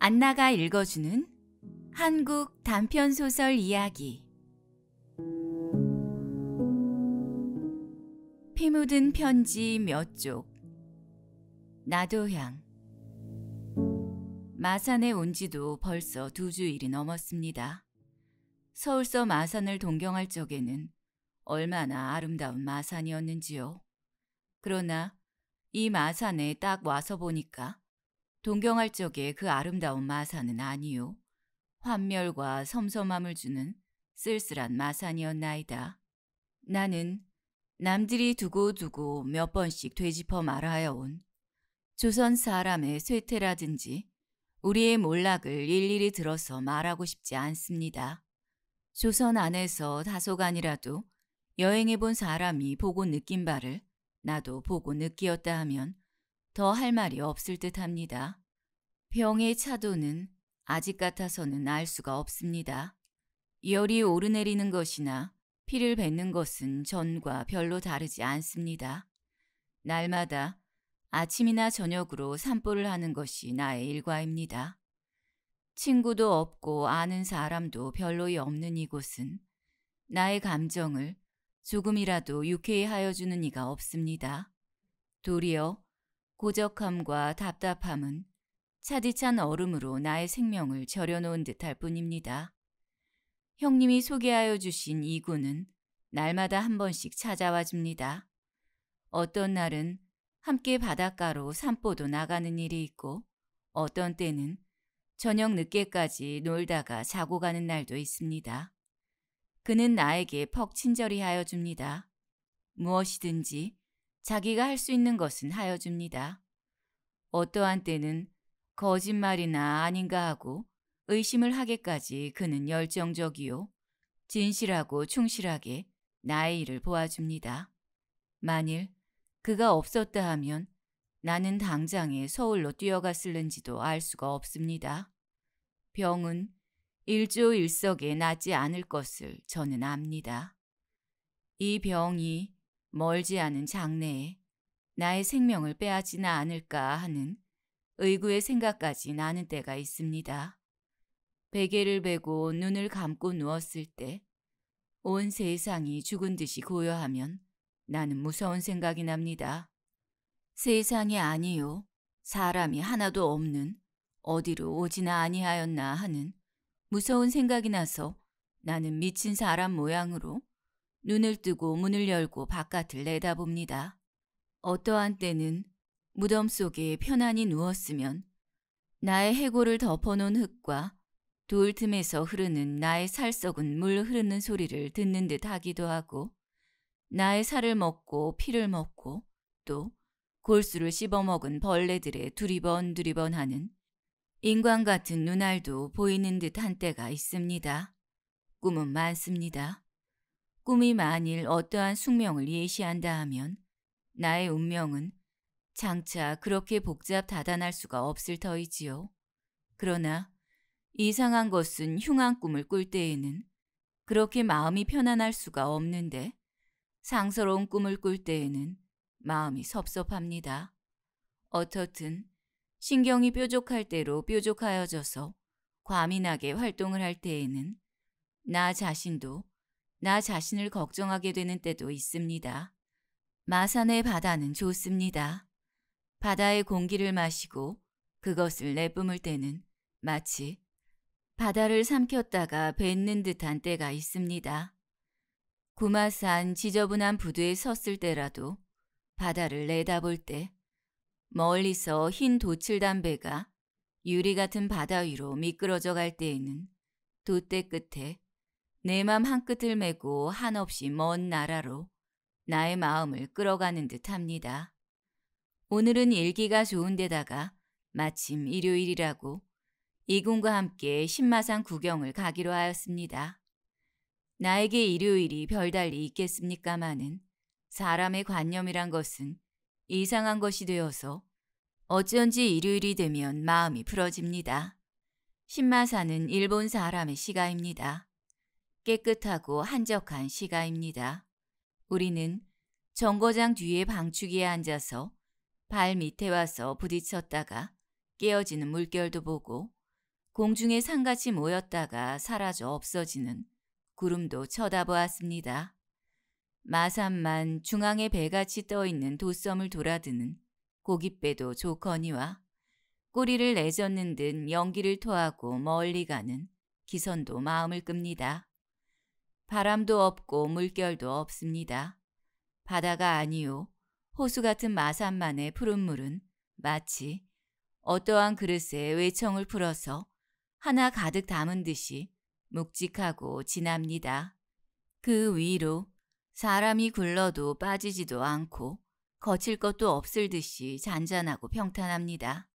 안나가 읽어주는 한국 단편 소설 이야기 피 묻은 편지 몇쪽 나도향 마산에 온 지도 벌써 두 주일이 넘었습니다. 서울서 마산을 동경할 적에는 얼마나 아름다운 마산이었는지요. 그러나 이 마산에 딱 와서 보니까 동경할 적에 그 아름다운 마산은 아니요. 환멸과 섬섬함을 주는 쓸쓸한 마산이었나이다. 나는 남들이 두고두고 몇 번씩 되짚어 말하여 온 조선 사람의 쇠퇴라든지 우리의 몰락을 일일이 들어서 말하고 싶지 않습니다. 조선 안에서 다소간이라도 여행해본 사람이 보고 느낀 바를 나도 보고 느끼었다 하면 더 할 말이 없을 듯 합니다. 병의 차도는 아직 같아서는 알 수가 없습니다. 열이 오르내리는 것이나 피를 뱉는 것은 전과 별로 다르지 않습니다. 날마다 아침이나 저녁으로 산보를 하는 것이 나의 일과입니다. 친구도 없고 아는 사람도 별로 없는 이곳은 나의 감정을 조금이라도 유쾌히 하여주는 이가 없습니다. 도리어 고적함과 답답함은 차디찬 얼음으로 나의 생명을 절여놓은 듯할 뿐입니다. 형님이 소개하여 주신 이군은 날마다 한 번씩 찾아와 줍니다. 어떤 날은 함께 바닷가로 산보도 나가는 일이 있고 어떤 때는 저녁 늦게까지 놀다가 자고 가는 날도 있습니다. 그는 나에게 퍽 친절히 하여 줍니다. 무엇이든지 자기가 할 수 있는 것은 하여 줍니다. 어떠한 때는 거짓말이나 아닌가 하고 의심을 하게까지 그는 열정적이요. 진실하고 충실하게 나의 일을 보아줍니다. 만일 그가 없었다 하면 나는 당장에 서울로 뛰어갔을는지도 알 수가 없습니다. 병은 일조일석에 낫지 않을 것을 저는 압니다. 이 병이 멀지 않은 장래에 나의 생명을 빼앗지나 않을까 하는 의구의 생각까지 나는 때가 있습니다. 베개를 베고 눈을 감고 누웠을 때 온 세상이 죽은 듯이 고요하면 나는 무서운 생각이 납니다. 세상이 아니요 사람이 하나도 없는 어디로 오지나 아니하였나 하는 무서운 생각이 나서 나는 미친 사람 모양으로 눈을 뜨고 문을 열고 바깥을 내다봅니다. 어떠한 때는 무덤 속에 편안히 누웠으면 나의 해골을 덮어놓은 흙과 돌 틈에서 흐르는 나의 살 썩은 물 흐르는 소리를 듣는 듯 하기도 하고 나의 살을 먹고 피를 먹고 또 골수를 씹어먹은 벌레들의 두리번 두리번 하는 인간 같은 눈알도 보이는 듯 한때가 있습니다. 꿈은 많습니다. 꿈이 만일 어떠한 숙명을 예시한다 하면 나의 운명은 장차 그렇게 복잡 다단할 수가 없을 터이지요. 그러나 이상한 것은 흉한 꿈을 꿀 때에는 그렇게 마음이 편안할 수가 없는데 상서로운 꿈을 꿀 때에는 마음이 섭섭합니다. 어떻든 신경이 뾰족할 대로 뾰족하여져서 과민하게 활동을 할 때에는 나 자신도 나 자신을 걱정하게 되는 때도 있습니다. 마산의 바다는 좋습니다. 바다의 공기를 마시고 그것을 내뿜을 때는 마치 바다를 삼켰다가 뱉는 듯한 때가 있습니다. 구마산 지저분한 부두에 섰을 때라도 바다를 내다볼 때 멀리서 흰 도칠담배가 유리 같은 바다 위로 미끄러져 갈 때에는 돛대 끝에 내 맘 한끝을 메고 한없이 먼 나라로 나의 마음을 끌어가는 듯합니다. 오늘은 일기가 좋은데다가 마침 일요일이라고 이군과 함께 신마산 구경을 가기로 하였습니다. 나에게 일요일이 별달리 있겠습니까마는 사람의 관념이란 것은 이상한 것이 되어서 어쩐지 일요일이 되면 마음이 풀어집니다. 신마사는 일본 사람의 시가입니다. 깨끗하고 한적한 시가입니다. 우리는 정거장 뒤에 방축기에 앉아서 발 밑에 와서 부딪혔다가 깨어지는 물결도 보고 공중에 산같이 모였다가 사라져 없어지는 구름도 쳐다보았습니다. 마산만 중앙에 배같이 떠있는 도섬을 돌아드는 고깃배도 조커니와 꼬리를 내젓는 듯 연기를 토하고 멀리 가는 기선도 마음을 끕니다. 바람도 없고 물결도 없습니다. 바다가 아니요 호수 같은 마산만의 푸른 물은 마치 어떠한 그릇에 외청을 풀어서 하나 가득 담은 듯이 묵직하고 진합니다. 그 위로 사람이 굴러도 빠지지도 않고 거칠 것도 없을 듯이 잔잔하고 평탄합니다.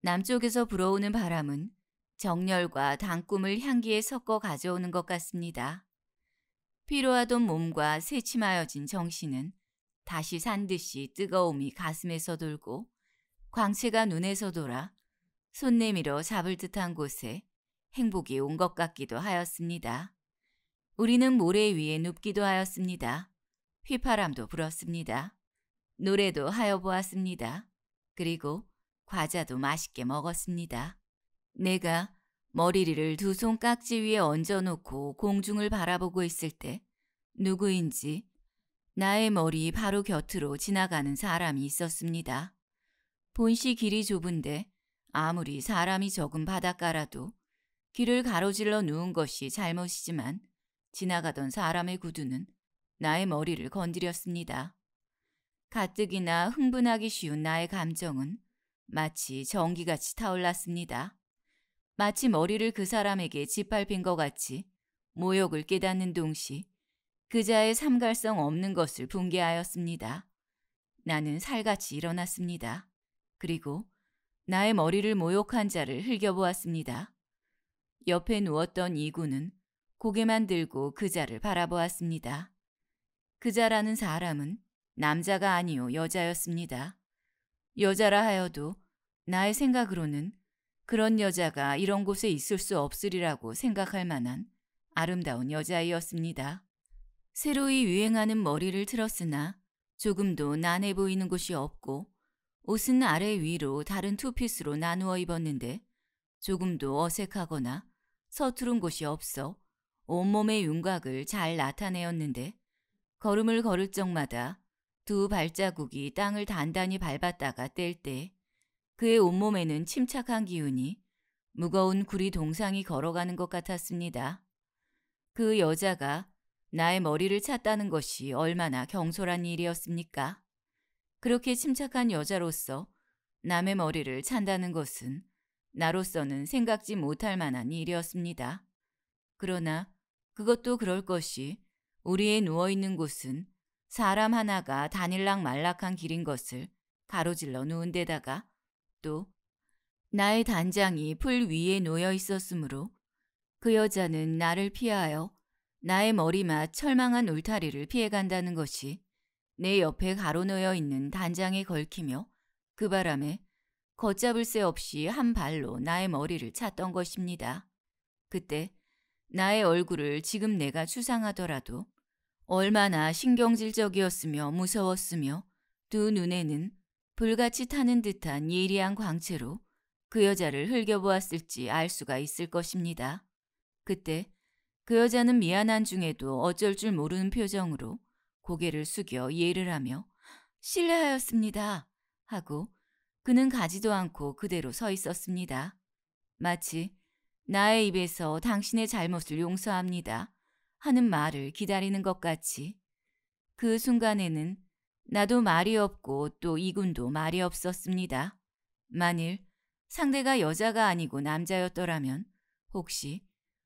남쪽에서 불어오는 바람은 정열과 단꿈을 향기에 섞어 가져오는 것 같습니다. 피로하던 몸과 새침하여진 정신은 다시 산 듯이 뜨거움이 가슴에서 돌고 광채가 눈에서 돌아 손 내밀어 잡을 듯한 곳에 행복이 온 것 같기도 하였습니다. 우리는 모래 위에 눕기도 하였습니다. 휘파람도 불었습니다. 노래도 하여 보았습니다. 그리고 과자도 맛있게 먹었습니다. 내가 머리를 두 손 깍지 위에 얹어놓고 공중을 바라보고 있을 때 누구인지 나의 머리 바로 곁으로 지나가는 사람이 있었습니다. 본시 길이 좁은데 아무리 사람이 적은 바닷가라도 길을 가로질러 누운 것이 잘못이지만 지나가던 사람의 구두는 나의 머리를 건드렸습니다. 가뜩이나 흥분하기 쉬운 나의 감정은 마치 전기같이 타올랐습니다. 마치 머리를 그 사람에게 짓밟힌 것 같이 모욕을 깨닫는 동시 그자의 삼갈성 없는 것을 붕괴하였습니다 나는 살같이 일어났습니다. 그리고 나의 머리를 모욕한 자를 흘겨보았습니다. 옆에 누웠던 이구는 고개만 들고 그자를 바라보았습니다. 그자라는 사람은 남자가 아니요 여자였습니다. 여자라 하여도 나의 생각으로는 그런 여자가 이런 곳에 있을 수 없으리라고 생각할 만한 아름다운 여자이었습니다. 새로이 유행하는 머리를 틀었으나 조금도 난해 보이는 곳이 없고 옷은 아래 위로 다른 투피스로 나누어 입었는데 조금도 어색하거나 서투른 곳이 없어 온몸의 윤곽을 잘 나타내었는데 걸음을 걸을 적마다 두 발자국이 땅을 단단히 밟았다가 뗄 때 그의 온몸에는 침착한 기운이 무거운 구리 동상이 걸어가는 것 같았습니다. 그 여자가 나의 머리를 찾다는 것이 얼마나 경솔한 일이었습니까? 그렇게 침착한 여자로서 남의 머리를 찬다는 것은 나로서는 생각지 못할 만한 일이었습니다. 그러나 그것도 그럴 것이 우리의 누워있는 곳은 사람 하나가 단일락 말락한 길인 것을 가로질러 누운 데다가 또 나의 단장이 풀 위에 놓여 있었으므로 그 여자는 나를 피하여 나의 머리맡 철망한 울타리를 피해간다는 것이 내 옆에 가로놓여 있는 단장에 걸키며 그 바람에 걷잡을 새 없이 한 발로 나의 머리를 찼던 것입니다. 그때 나의 얼굴을 지금 내가 추상하더라도 얼마나 신경질적이었으며 무서웠으며 두 눈에는 불같이 타는 듯한 예리한 광채로 그 여자를 흘겨보았을지 알 수가 있을 것입니다. 그때 그 여자는 미안한 중에도 어쩔 줄 모르는 표정으로 고개를 숙여 예를 하며 실례하였습니다 하고 그는 가지도 않고 그대로 서 있었습니다. 마치 나의 입에서 당신의 잘못을 용서합니다. 하는 말을 기다리는 것 같이. 그 순간에는 나도 말이 없고 또 이군도 말이 없었습니다. 만일 상대가 여자가 아니고 남자였더라면 혹시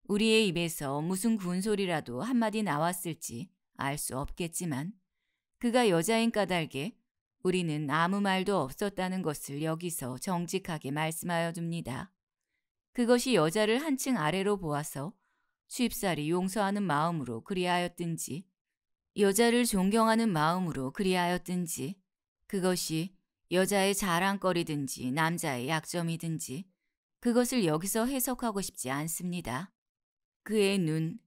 우리의 입에서 무슨 군소리라도 한마디 나왔을지 알 수 없겠지만 그가 여자인 까닭에 우리는 아무 말도 없었다는 것을 여기서 정직하게 말씀하여 둡니다. 그것이 여자를 한층 아래로 보아서 쉽사리 용서하는 마음으로 그리하였든지 여자를 존경하는 마음으로 그리하였든지 그것이 여자의 자랑거리든지 남자의 약점이든지 그것을 여기서 해석하고 싶지 않습니다. 그의 눈,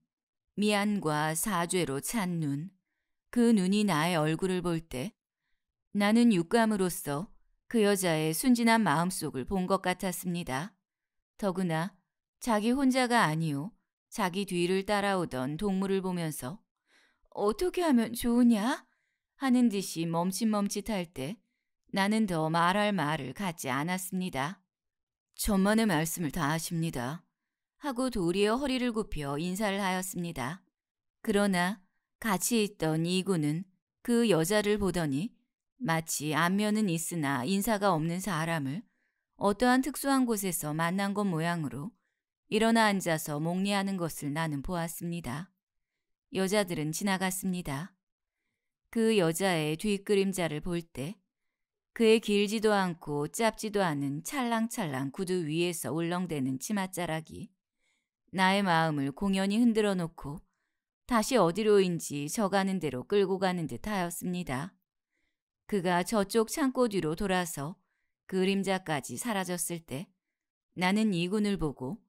미안과 사죄로 찬 눈, 그 눈이 나의 얼굴을 볼 때 나는 육감으로서 그 여자의 순진한 마음속을 본 것 같았습니다. 더구나 자기 혼자가 아니요 자기 뒤를 따라오던 동물을 보면서 어떻게 하면 좋으냐 하는 듯이 멈칫멈칫할 때 나는 더 말할 말을 갖지 않았습니다. 전만의 말씀을 다 하십니다. 하고 도리어 허리를 굽혀 인사를 하였습니다. 그러나 같이 있던 이구는 그 여자를 보더니 마치 안면은 있으나 인사가 없는 사람을 어떠한 특수한 곳에서 만난 것 모양으로 일어나 앉아서 목례하는 것을 나는 보았습니다. 여자들은 지나갔습니다. 그 여자의 뒷그림자를 볼 때 그의 길지도 않고 짧지도 않은 찰랑찰랑 구두 위에서 울렁대는 치맛자락이 나의 마음을 공연히 흔들어 놓고 다시 어디로인지 저가는 대로 끌고 가는 듯 하였습니다. 그가 저쪽 창고 뒤로 돌아서 그림자까지 사라졌을 때 나는 이군을 보고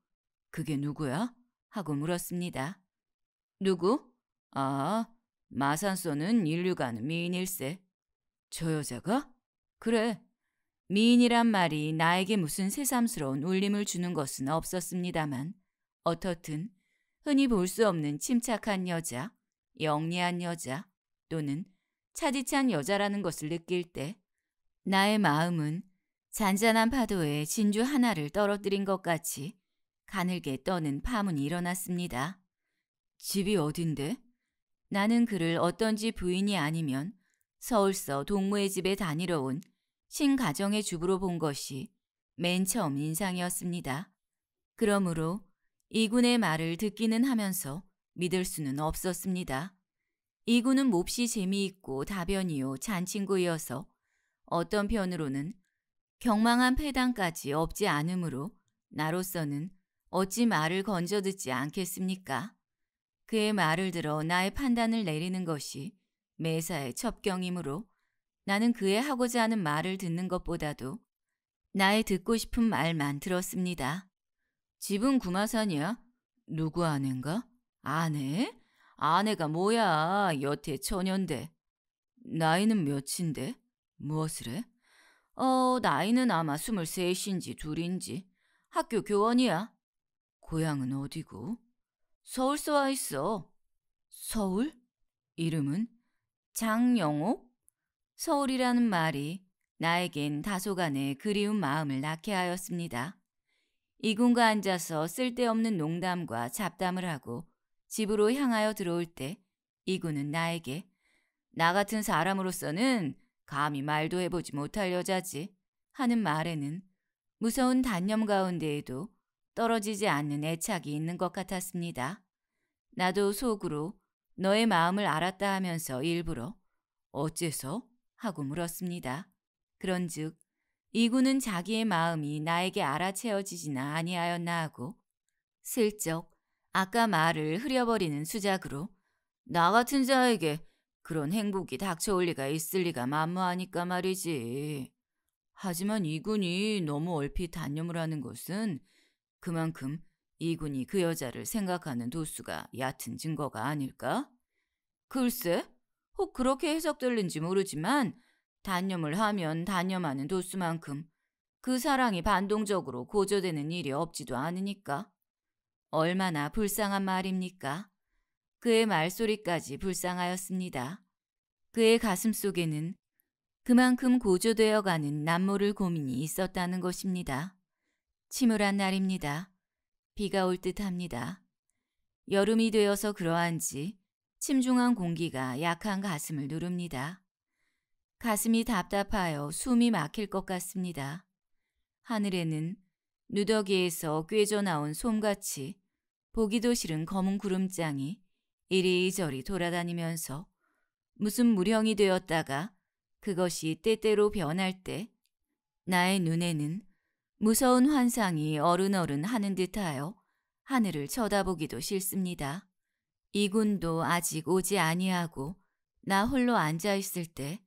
그게 누구야? 하고 물었습니다. 누구? 아, 마산 소는 인류간 미인일세. 저 여자가? 그래. 미인이란 말이 나에게 무슨 새삼스러운 울림을 주는 것은 없었습니다만 어떻든 흔히 볼 수 없는 침착한 여자, 영리한 여자 또는 차디찬 여자라는 것을 느낄 때 나의 마음은 잔잔한 파도에 진주 하나를 떨어뜨린 것 같이 가늘게 떠는 파문이 일어났습니다. 집이 어딘데? 나는 그를 어떤지 부인이 아니면 서울서 동무의 집에 다니러 온 신가정의 주부로 본 것이 맨 처음 인상이었습니다. 그러므로 이군의 말을 듣기는 하면서 믿을 수는 없었습니다. 이군은 몹시 재미있고 다변이요 잔친구이어서 어떤 편으로는 경망한 패당까지 없지 않으므로 나로서는 어찌 말을 건져 듣지 않겠습니까? 그의 말을 들어 나의 판단을 내리는 것이 매사의 첩경이므로 나는 그의 하고자 하는 말을 듣는 것보다도 나의 듣고 싶은 말만 들었습니다. 집은 구마산이야? 누구 아내인가? 아내? 아내가 뭐야? 여태 천연대. 나이는 몇인데? 무엇을 해? 어, 나이는 아마 스물셋인지 둘인지. 학교 교원이야. 고향은 어디고? 서울서 와 있어. 서울? 이름은? 장영옥? 서울이라는 말이 나에겐 다소간의 그리운 마음을 낳게 하였습니다. 이군과 앉아서 쓸데없는 농담과 잡담을 하고 집으로 향하여 들어올 때 이군은 나에게 나 같은 사람으로서는 감히 말도 해보지 못할 여자지 하는 말에는 무서운 단념 가운데에도 떨어지지 않는 애착이 있는 것 같았습니다. 나도 속으로 너의 마음을 알았다 하면서 일부러 어째서? 하고 물었습니다. 그런즉 이구는 자기의 마음이 나에게 알아채어지지나 아니하였나 하고 슬쩍 아까 말을 흐려버리는 수작으로 나 같은 자에게 그런 행복이 닥쳐올 리가 있을 리가 만무하니까 말이지. 하지만 이군이 너무 얼핏 단념을 하는 것은 그만큼 이군이 그 여자를 생각하는 도수가 얕은 증거가 아닐까? 글쎄, 혹 그렇게 해석될는지 모르지만 단념을 하면 단념하는 도수만큼 그 사랑이 반동적으로 고조되는 일이 없지도 않으니까. 얼마나 불쌍한 말입니까? 그의 말소리까지 불쌍하였습니다. 그의 가슴 속에는 그만큼 고조되어 가는 남모를 고민이 있었다는 것입니다. 침울한 날입니다. 비가 올 듯합니다. 여름이 되어서 그러한지 침중한 공기가 약한 가슴을 누릅니다. 가슴이 답답하여 숨이 막힐 것 같습니다. 하늘에는 누더기에서 꿰져 나온 솜같이 보기도 싫은 검은 구름장이 이리저리 돌아다니면서 무슨 무령이 되었다가 그것이 때때로 변할 때 나의 눈에는 무서운 환상이 어른어른 하는 듯하여 하늘을 쳐다보기도 싫습니다. 이군도 아직 오지 아니하고 나 홀로 앉아있을 때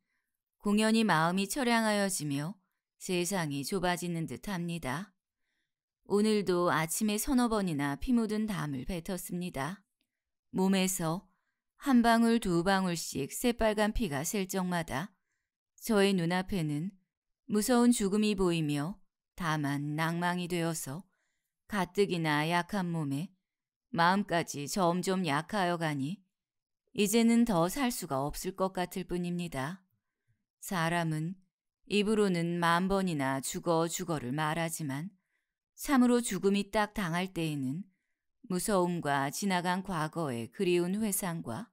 공연히 마음이 철량하여지며 세상이 좁아지는 듯합니다. 오늘도 아침에 서너 번이나 피 묻은 담을 뱉었습니다. 몸에서 한 방울 두 방울씩 새빨간 피가 셀 적마다 저의 눈앞에는 무서운 죽음이 보이며 다만 낭망이 되어서 가뜩이나 약한 몸에 마음까지 점점 약하여 가니 이제는 더 살 수가 없을 것 같을 뿐입니다. 사람은 입으로는 만 번이나 죽어 죽어를 말하지만 참으로 죽음이 딱 당할 때에는 무서움과 지나간 과거의 그리운 회상과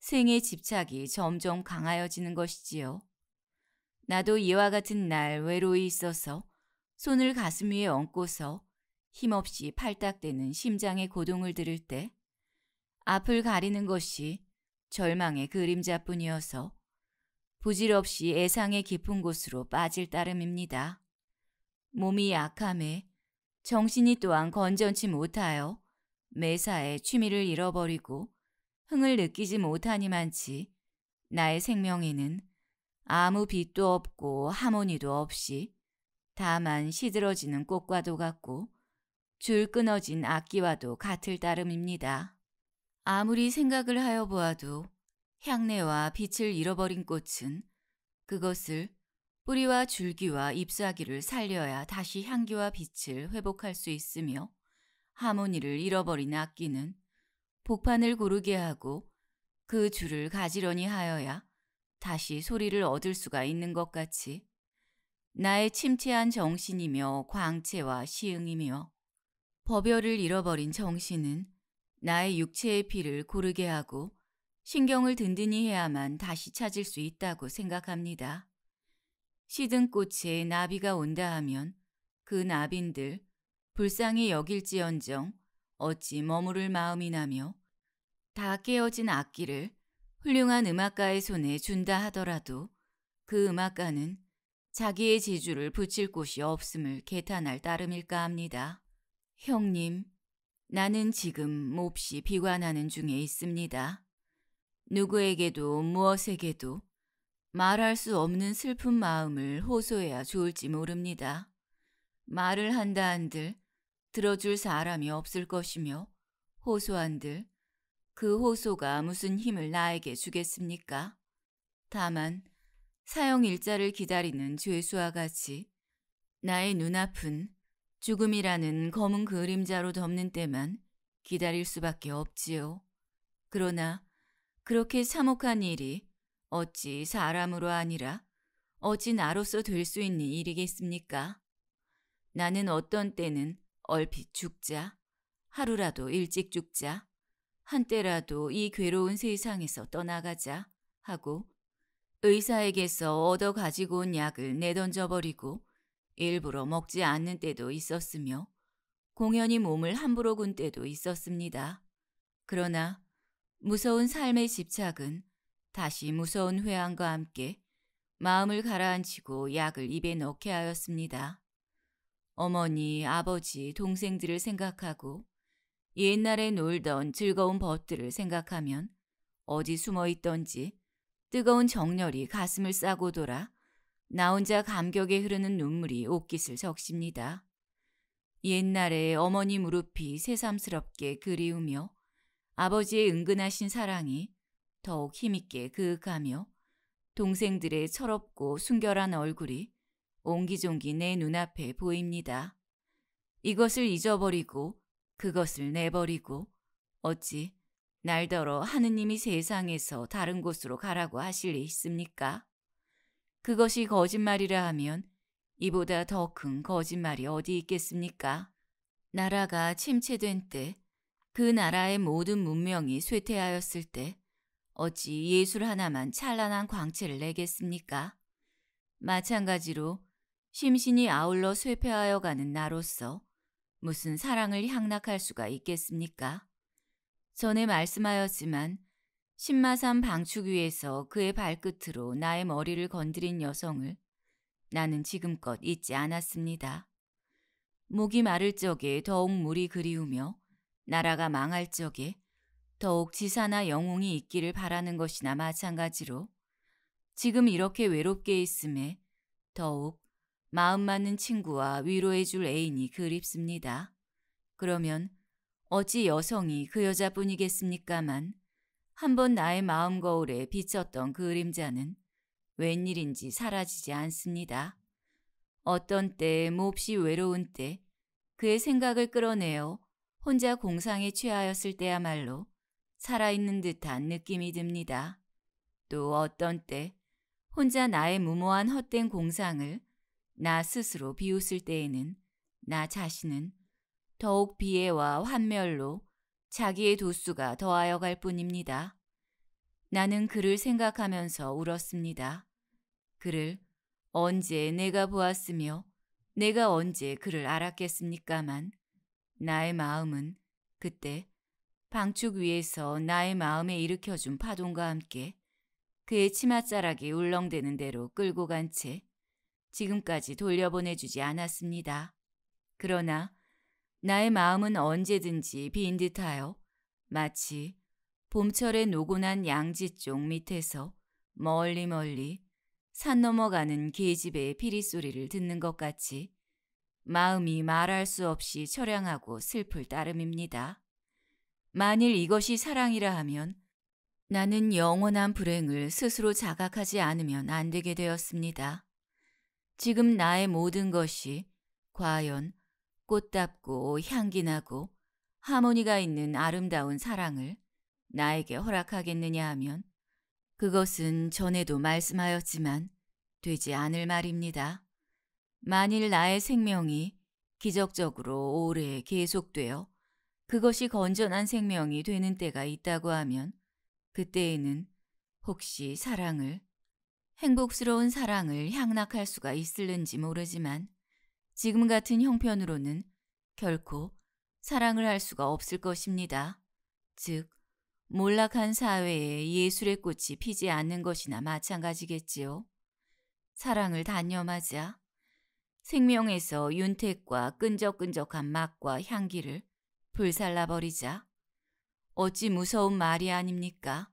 생의 집착이 점점 강하여지는 것이지요. 나도 이와 같은 날 외로이 있어서 손을 가슴 위에 얹고서 힘없이 팔딱대는 심장의 고동을 들을 때 앞을 가리는 것이 절망의 그림자뿐이어서 부질없이 애상의 깊은 곳으로 빠질 따름입니다. 몸이 약함에 정신이 또한 건전치 못하여 매사에 취미를 잃어버리고 흥을 느끼지 못하니만치 나의 생명에는 아무 빛도 없고 하모니도 없이 다만 시들어지는 꽃과도 같고 줄 끊어진 악기와도 같을 따름입니다. 아무리 생각을 하여 보아도 향내와 빛을 잃어버린 꽃은 그것을 뿌리와 줄기와 잎사귀를 살려야 다시 향기와 빛을 회복할 수 있으며 하모니를 잃어버린 악기는 복판을 고르게 하고 그 줄을 가지런히 하여야 다시 소리를 얻을 수가 있는 것 같이 나의 침체한 정신이며 광채와 시흥이며 법열을 잃어버린 정신은 나의 육체의 피를 고르게 하고 신경을 든든히 해야만 다시 찾을 수 있다고 생각합니다. 시든 꽃에 나비가 온다 하면 그 나빈들 불쌍히 여길지언정 어찌 머무를 마음이 나며 다 깨어진 악기를 훌륭한 음악가의 손에 준다 하더라도 그 음악가는 자기의 재주를 붙일 곳이 없음을 개탄할 따름일까 합니다. 형님, 나는 지금 몹시 비관하는 중에 있습니다. 누구에게도 무엇에게도 말할 수 없는 슬픈 마음을 호소해야 좋을지 모릅니다. 말을 한다 한들 들어줄 사람이 없을 것이며 호소한들 그 호소가 무슨 힘을 나에게 주겠습니까? 다만 사형 일자를 기다리는 죄수와 같이 나의 눈앞은 죽음이라는 검은 그림자로 덮는 때만 기다릴 수밖에 없지요. 그러나 그렇게 참혹한 일이 어찌 사람으로 아니라 어찌 나로서 될 수 있는 일이겠습니까? 나는 어떤 때는 얼핏 죽자, 하루라도 일찍 죽자, 한때라도 이 괴로운 세상에서 떠나가자 하고 의사에게서 얻어 가지고 온 약을 내던져버리고 일부러 먹지 않는 때도 있었으며 공연히 몸을 함부로 군 때도 있었습니다. 그러나 무서운 삶의 집착은 다시 무서운 회한과 함께 마음을 가라앉히고 약을 입에 넣게 하였습니다. 어머니, 아버지, 동생들을 생각하고 옛날에 놀던 즐거운 벗들을 생각하면 어디 숨어 있던지 뜨거운 정열이 가슴을 싸고 돌아 나 혼자 감격에 흐르는 눈물이 옷깃을 적십니다. 옛날에 어머니 무릎이 새삼스럽게 그리우며 아버지의 은근하신 사랑이 더욱 힘있게 그윽하며 동생들의 철없고 순결한 얼굴이 옹기종기 내 눈앞에 보입니다. 이것을 잊어버리고 그것을 내버리고 어찌 날더러 하느님이 세상에서 다른 곳으로 가라고 하실 리 있습니까? 그것이 거짓말이라 하면 이보다 더 큰 거짓말이 어디 있겠습니까? 나라가 침체된 때, 그 나라의 모든 문명이 쇠퇴하였을 때 어찌 예술 하나만 찬란한 광채를 내겠습니까? 마찬가지로 심신이 아울러 쇠퇴하여 가는 나로서 무슨 사랑을 향락할 수가 있겠습니까? 전에 말씀하였지만 신마산 방축 위에서 그의 발끝으로 나의 머리를 건드린 여성을 나는 지금껏 잊지 않았습니다. 목이 마를 적에 더욱 물이 그리우며 나라가 망할 적에 더욱 지사나 영웅이 있기를 바라는 것이나 마찬가지로 지금 이렇게 외롭게 있음에 더욱 마음 맞는 친구와 위로해줄 애인이 그립습니다. 그러면 어찌 여성이 그 여자뿐이겠습니까만 한 번 나의 마음 거울에 비쳤던 그림자는 웬일인지 사라지지 않습니다. 어떤 때 몹시 외로운 때 그의 생각을 끌어내어 혼자 공상에 취하였을 때야말로 살아있는 듯한 느낌이 듭니다. 또 어떤 때 혼자 나의 무모한 헛된 공상을 나 스스로 비웃을 때에는 나 자신은 더욱 비애와 환멸로 자기의 도수가 더하여 갈 뿐입니다. 나는 그를 생각하면서 울었습니다. 그를 언제 내가 보았으며 내가 언제 그를 알았겠습니까만 나의 마음은 그때 방축 위에서 나의 마음에 일으켜준 파동과 함께 그의 치맛자락이 울렁대는 대로 끌고 간채 지금까지 돌려보내주지 않았습니다. 그러나 나의 마음은 언제든지 빈 듯하여 마치 봄철에 노곤한 양지쪽 밑에서 멀리 멀리 산 넘어가는 계집의 피리 소리를 듣는 것 같이 마음이 말할 수 없이 처량하고 슬플 따름입니다. 만일 이것이 사랑이라 하면 나는 영원한 불행을 스스로 자각하지 않으면 안 되게 되었습니다. 지금 나의 모든 것이 과연 꽃답고 향기나고 하모니가 있는 아름다운 사랑을 나에게 허락하겠느냐 하면 그것은 전에도 말씀하였지만 되지 않을 말입니다. 만일 나의 생명이 기적적으로 오래 계속되어 그것이 건전한 생명이 되는 때가 있다고 하면 그때에는 혹시 사랑을 행복스러운 사랑을 향락할 수가 있을는지 모르지만 지금 같은 형편으로는 결코 사랑을 할 수가 없을 것입니다. 즉, 몰락한 사회에 예술의 꽃이 피지 않는 것이나 마찬가지겠지요. 사랑을 단념하자 생명에서 윤택과 끈적끈적한 맛과 향기를 불살라버리자 어찌 무서운 말이 아닙니까?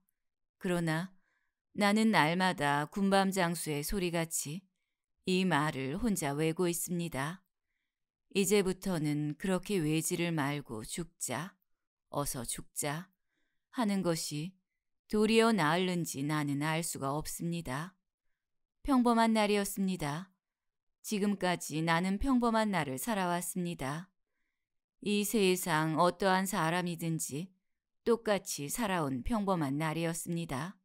그러나 나는 날마다 군밤 장수의 소리같이 이 말을 혼자 외고 있습니다. 이제부터는 그렇게 외지를 말고 죽자, 어서 죽자 하는 것이 도리어 나을는지 나는 알 수가 없습니다. 평범한 날이었습니다. 지금까지 나는 평범한 날을 살아왔습니다. 이 세상 어떠한 사람이든지 똑같이 살아온 평범한 날이었습니다.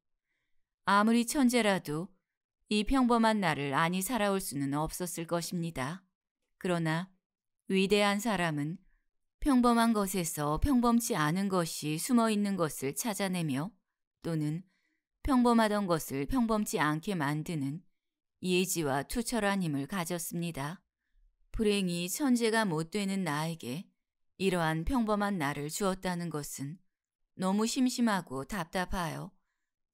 아무리 천재라도 이 평범한 나를 아니 살아올 수는 없었을 것입니다. 그러나 위대한 사람은 평범한 것에서 평범치 않은 것이 숨어 있는 것을 찾아내며 또는 평범하던 것을 평범치 않게 만드는 예지와 투철한 힘을 가졌습니다. 불행히 천재가 못 되는 나에게 이러한 평범한 나를 주었다는 것은 너무 심심하고 답답하여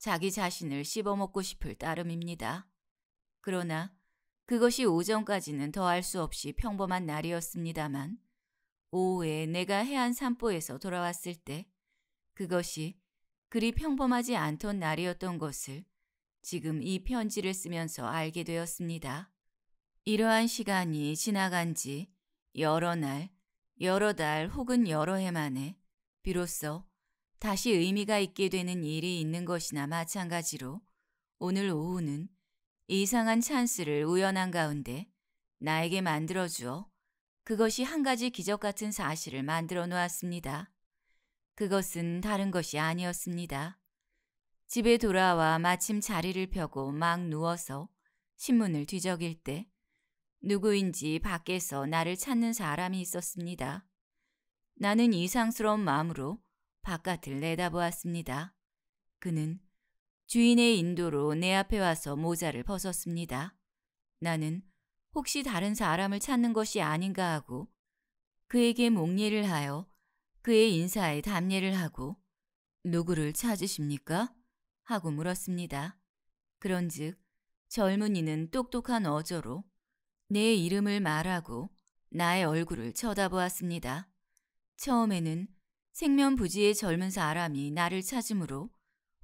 자기 자신을 씹어먹고 싶을 따름입니다. 그러나 그것이 오전까지는 더할 수 없이 평범한 날이었습니다만 오후에 내가 해안 산보에서 돌아왔을 때 그것이 그리 평범하지 않던 날이었던 것을 지금 이 편지를 쓰면서 알게 되었습니다. 이러한 시간이 지나간 지 여러 날, 여러 달 혹은 여러 해 만에 비로소 다시 의미가 있게 되는 일이 있는 것이나 마찬가지로 오늘 오후는 이상한 찬스를 우연한 가운데 나에게 만들어주어 그것이 한 가지 기적 같은 사실을 만들어 놓았습니다. 그것은 다른 것이 아니었습니다. 집에 돌아와 마침 자리를 펴고 막 누워서 신문을 뒤적일 때 누구인지 밖에서 나를 찾는 사람이 있었습니다. 나는 이상스러운 마음으로 바깥을 내다보았습니다. 그는 주인의 인도로 내 앞에 와서 모자를 벗었습니다. 나는 혹시 다른 사람을 찾는 것이 아닌가 하고 그에게 목례를 하여 그의 인사에 답례를 하고 누구를 찾으십니까? 하고 물었습니다. 그런즉 젊은이는 똑똑한 어조로 내 이름을 말하고 나의 얼굴을 쳐다보았습니다. 처음에는 생면부지의 젊은 사람이 나를 찾으므로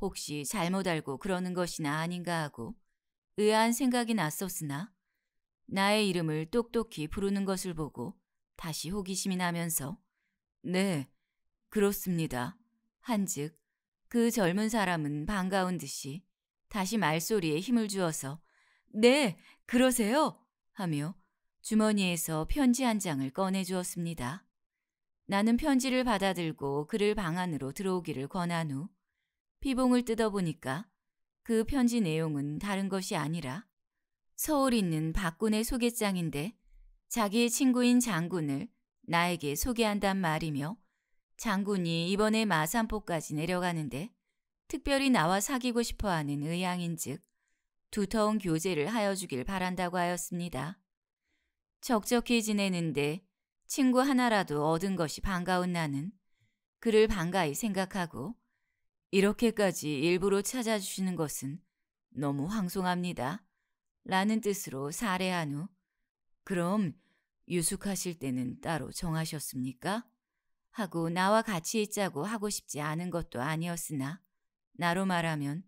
혹시 잘못 알고 그러는 것이나 아닌가 하고 의아한 생각이 났었으나 나의 이름을 똑똑히 부르는 것을 보고 다시 호기심이 나면서 네, 그렇습니다. 한즉 그 젊은 사람은 반가운 듯이 다시 말소리에 힘을 주어서 네, 그러세요? 하며 주머니에서 편지 한 장을 꺼내 주었습니다. 나는 편지를 받아들고 그를 방 안으로 들어오기를 권한 후 피봉을 뜯어보니까 그 편지 내용은 다른 것이 아니라 서울 있는 박군의 소개장인데 자기의 친구인 장군을 나에게 소개한단 말이며 장군이 이번에 마산포까지 내려가는데 특별히 나와 사귀고 싶어하는 의향인즉 두터운 교제를 하여주길 바란다고 하였습니다. 적적히 지내는데 친구 하나라도 얻은 것이 반가운 나는 그를 반가이 생각하고 이렇게까지 일부러 찾아주시는 것은 너무 황송합니다. 라는 뜻으로 사례한 후 그럼 유숙하실 때는 따로 정하셨습니까? 하고 나와 같이 있자고 하고 싶지 않은 것도 아니었으나 나로 말하면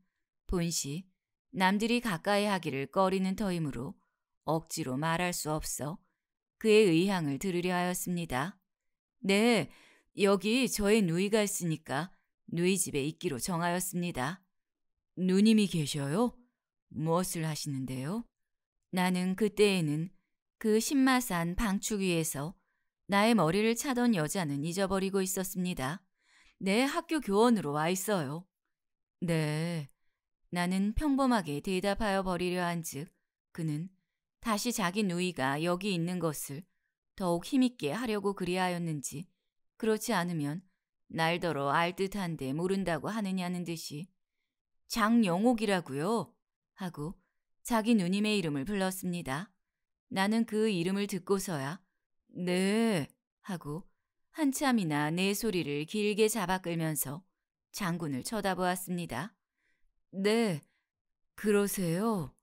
본시 남들이 가까이 하기를 꺼리는 터이므로 억지로 말할 수 없어 그의 의향을 들으려 하였습니다. 네, 여기 저의 누이가 있으니까 누이 집에 있기로 정하였습니다. 누님이 계셔요? 무엇을 하시는데요? 나는 그때에는 그 신마산 방축 위에서 나의 머리를 차던 여자는 잊어버리고 있었습니다. 내 네, 학교 교원으로 와 있어요. 네. 나는 평범하게 대답하여 버리려 한즉 그는 다시 자기 누이가 여기 있는 것을 더욱 힘있게 하려고 그리하였는지 그렇지 않으면 날더러 알 듯한데 모른다고 하느냐는 듯이 장영옥이라고요 하고 자기 누님의 이름을 불렀습니다. 나는 그 이름을 듣고서야 네 하고 한참이나 내 소리를 길게 잡아 끌면서 장군을 쳐다보았습니다. 네, 그러세요.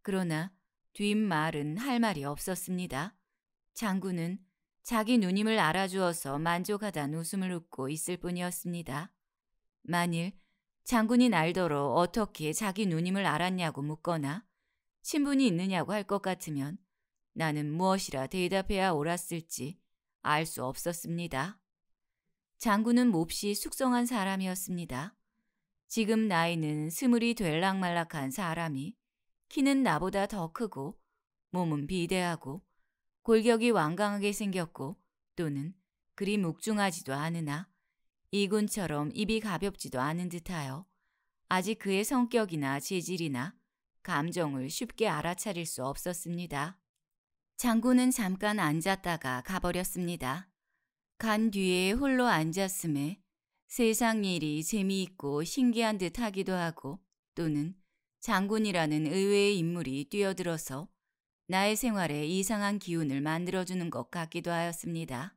그러나 뒷말은 할 말이 없었습니다. 장군은 자기 누님을 알아주어서 만족하단 웃음을 웃고 있을 뿐이었습니다. 만일 장군이 날더러 어떻게 자기 누님을 알았냐고 묻거나 친분이 있느냐고 할 것 같으면 나는 무엇이라 대답해야 옳았을지 알 수 없었습니다. 장군은 몹시 숙성한 사람이었습니다. 지금 나이는 스물이 될락말락한 사람이 키는 나보다 더 크고 몸은 비대하고 골격이 완강하게 생겼고 또는 그리 묵중하지도 않으나 이군처럼 입이 가볍지도 않은 듯하여 아직 그의 성격이나 재질이나 감정을 쉽게 알아차릴 수 없었습니다. 장군은 잠깐 앉았다가 가버렸습니다. 간 뒤에 홀로 앉았음에 세상 일이 재미있고 신기한 듯 하기도 하고 또는 장군이라는 의외의 인물이 뛰어들어서 나의 생활에 이상한 기운을 만들어주는 것 같기도 하였습니다.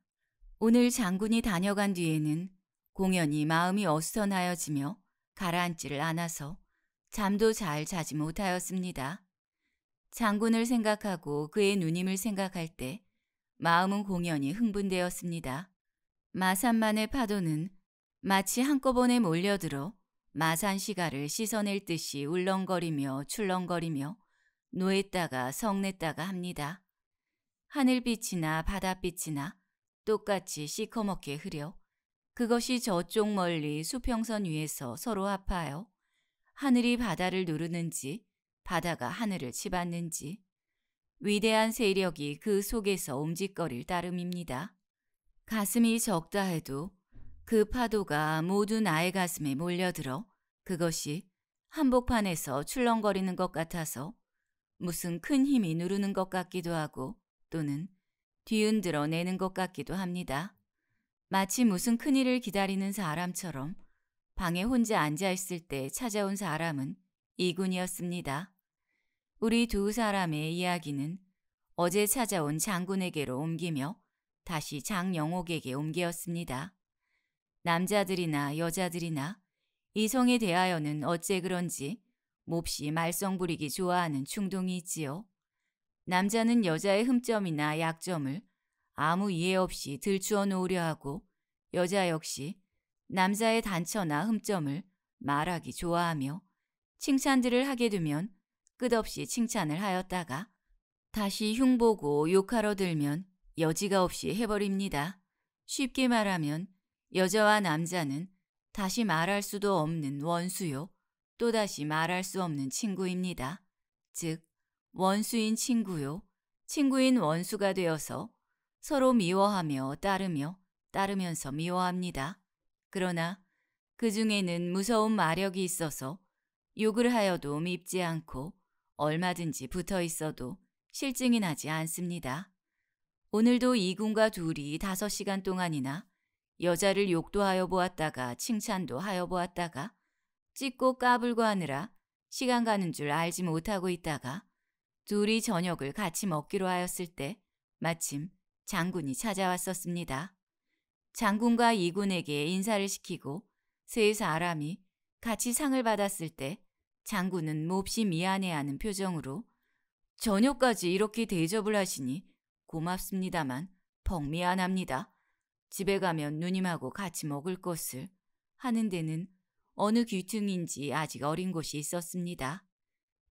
오늘 장군이 다녀간 뒤에는 공연이 마음이 어수선하여지며 가라앉지를 않아서 잠도 잘 자지 못하였습니다. 장군을 생각하고 그의 누님을 생각할 때 마음은 공연이 흥분되었습니다. 마산만의 파도는 마치 한꺼번에 몰려들어 마산시가를 씻어낼 듯이 울렁거리며 출렁거리며 노했다가 성냈다가 합니다. 하늘빛이나 바닷빛이나 똑같이 시커멓게 흐려 그것이 저쪽 멀리 수평선 위에서 서로 아파요. 하늘이 바다를 누르는지 바다가 하늘을 치받는지 위대한 세력이 그 속에서 움직거릴 따름입니다. 가슴이 적다 해도 그 파도가 모든아의 가슴에 몰려들어 그것이 한복판에서 출렁거리는 것 같아서 무슨 큰 힘이 누르는 것 같기도 하고 또는 뒤흔들어 내는 것 같기도 합니다. 마치 무슨 큰일을 기다리는 사람처럼 방에 혼자 앉아있을 때 찾아온 사람은 이군이었습니다. 우리 두 사람의 이야기는 어제 찾아온 장군에게로 옮기며 다시 장영옥에게 옮기었습니다. 남자들이나 여자들이나 이성에 대하여는 어째 그런지 몹시 말썽 부리기 좋아하는 충동이 있지요. 남자는 여자의 흠점이나 약점을 아무 이해 없이 들추어 놓으려 하고 여자 역시 남자의 단처나 흠점을 말하기 좋아하며 칭찬들을 하게 되면 끝없이 칭찬을 하였다가 다시 흉보고 욕하러 들면 여지가 없이 해버립니다. 쉽게 말하면 여자와 남자는 다시 말할 수도 없는 원수요. 또다시 말할 수 없는 친구입니다. 즉, 원수인 친구요. 친구인 원수가 되어서 서로 미워하며 따르며 따르면서 미워합니다. 그러나 그 중에는 무서운 마력이 있어서 욕을 하여도 밉지 않고 얼마든지 붙어 있어도 실증이 나지 않습니다. 오늘도 이군과 둘이 다섯 시간 동안이나 여자를 욕도 하여 보았다가 칭찬도 하여 보았다가 찍고 까불고 하느라 시간 가는 줄 알지 못하고 있다가 둘이 저녁을 같이 먹기로 하였을 때 마침 장군이 찾아왔었습니다. 장군과 이군에게 인사를 시키고 세 사람이 같이 상을 받았을 때 장군은 몹시 미안해하는 표정으로 저녁까지 이렇게 대접을 하시니 고맙습니다만 벅미안합니다. 집에 가면 누님하고 같이 먹을 것을 하는 데는 어느 귀퉁인지 아직 어린 곳이 있었습니다.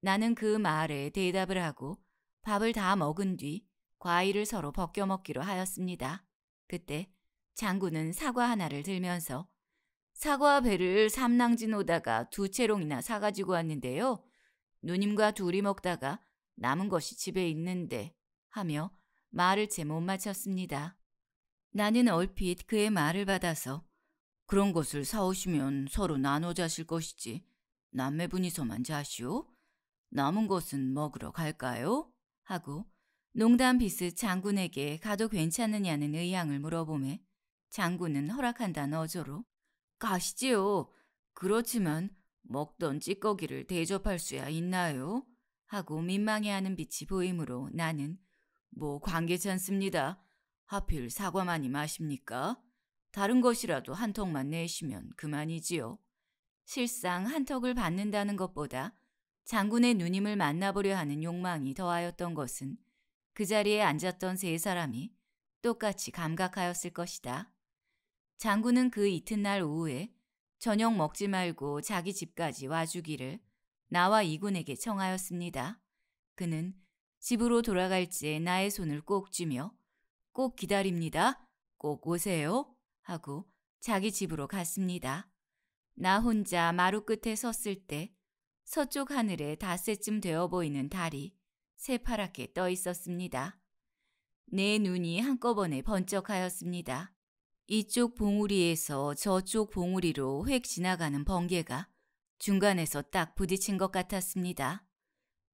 나는 그 말에 대답을 하고 밥을 다 먹은 뒤 과일을 서로 벗겨 먹기로 하였습니다. 그때 장군은 사과 하나를 들면서 사과 배를 삼낭진 오다가 두 채롱이나 사가지고 왔는데요. 누님과 둘이 먹다가 남은 것이 집에 있는데 하며 말을 채못 마쳤습니다. 나는 얼핏 그의 말을 받아서 그런 것을 사오시면 서로 나눠 자실 것이지 남매분이서만 자시오? 남은 것은 먹으러 갈까요? 하고 농담 비스 장군에게 가도 괜찮느냐는 의향을 물어보매 장군은 허락한다는 어조로 가시지요. 그렇지만 먹던 찌꺼기를 대접할 수야 있나요? 하고 민망해하는 빛이 보이므로 나는 뭐 관계치 않습니다. 하필 사과만이 마십니까? 다른 것이라도 한 턱만 내시면 그만이지요. 실상 한 턱을 받는다는 것보다 장군의 누님을 만나보려 하는 욕망이 더하였던 것은 그 자리에 앉았던 세 사람이 똑같이 감각하였을 것이다. 장군은 그 이튿날 오후에 저녁 먹지 말고 자기 집까지 와주기를 나와 이군에게 청하였습니다. 그는 집으로 돌아갈 때 나의 손을 꼭 쥐며 꼭 기다립니다. 꼭 오세요. 하고 자기 집으로 갔습니다. 나 혼자 마루 끝에 섰을 때 서쪽 하늘에 닷새쯤 되어 보이는 달이 새파랗게 떠 있었습니다. 내 눈이 한꺼번에 번쩍하였습니다. 이쪽 봉우리에서 저쪽 봉우리로 획 지나가는 번개가 중간에서 딱 부딪힌 것 같았습니다.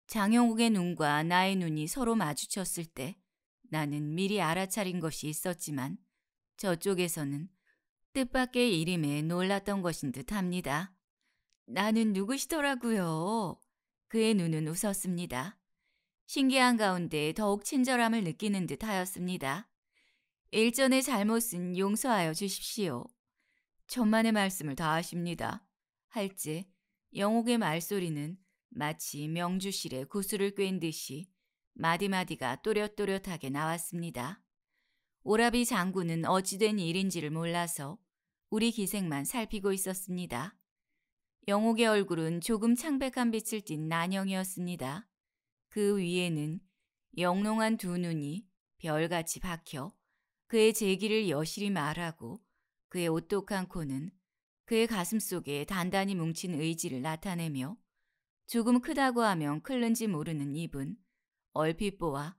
장영욱의 눈과 나의 눈이 서로 마주쳤을 때 나는 미리 알아차린 것이 있었지만 저쪽에서는 뜻밖의 이름에 놀랐던 것인 듯 합니다. 나는 누구시더라고요. 그의 눈은 웃었습니다. 신기한 가운데 더욱 친절함을 느끼는 듯 하였습니다. 일전의 잘못은 용서하여 주십시오. 천만의 말씀을 다하십니다. 할지 영옥의 말소리는 마치 명주실에 구슬을 꿰인 듯이 마디마디가 또렷또렷하게 나왔습니다. 오라비 장군은 어찌된 일인지를 몰라서 우리 기생만 살피고 있었습니다. 영옥의 얼굴은 조금 창백한 빛을 띤 난영이었습니다. 그 위에는 영롱한 두 눈이 별같이 박혀 그의 재기를 여실히 말하고 그의 오똑한 코는 그의 가슴 속에 단단히 뭉친 의지를 나타내며 조금 크다고 하면 클른지 모르는 입은 얼핏 보아